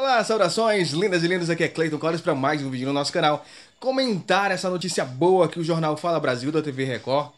Olá, saudações lindas e lindos, aqui é Clayton Cores para mais um vídeo no nosso canal. Comentar essa notícia boa que o jornal Fala Brasil da TV Record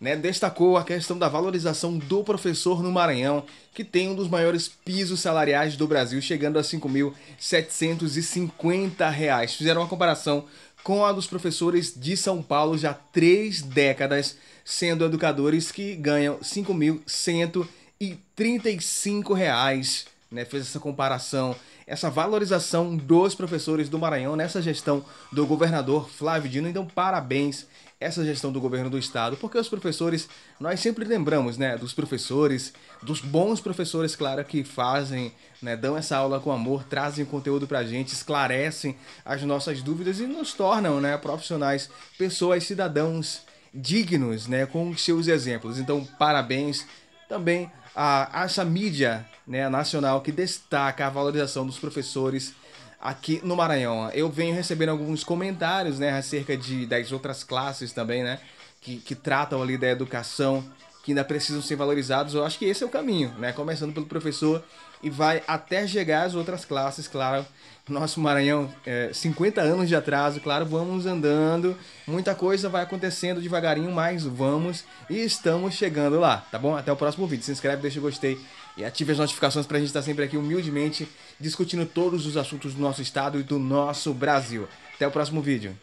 né, destacou a questão da valorização do professor no Maranhão, que tem um dos maiores pisos salariais do Brasil, chegando a R$ 5.750. Fizeram uma comparação com a dos professores de São Paulo já há três décadas, sendo educadores que ganham R$ 5.135 né, fez essa comparação, essa valorização dos professores do Maranhão nessa gestão do governador Flávio Dino. Então, parabéns essa gestão do governo do estado, porque os professores, nós sempre lembramos, né, dos professores, dos bons professores, claro, que fazem, né, dão essa aula com amor, trazem conteúdo pra gente, esclarecem as nossas dúvidas e nos tornam, né, profissionais, pessoas, cidadãos dignos, né, com seus exemplos. Então, parabéns também a, a essa mídia né, nacional que destaca a valorização dos professores aqui no Maranhão. Eu venho recebendo alguns comentários né, acerca de, das outras classes também, né, que, que tratam ali da educação que ainda precisam ser valorizados, eu acho que esse é o caminho, né? Começando pelo professor e vai até chegar às outras classes, claro. Nosso Maranhão, é, 50 anos de atraso, claro, vamos andando, muita coisa vai acontecendo devagarinho, mas vamos e estamos chegando lá, tá bom? Até o próximo vídeo. Se inscreve, deixa o gostei e ative as notificações para a gente estar tá sempre aqui humildemente discutindo todos os assuntos do nosso estado e do nosso Brasil. Até o próximo vídeo.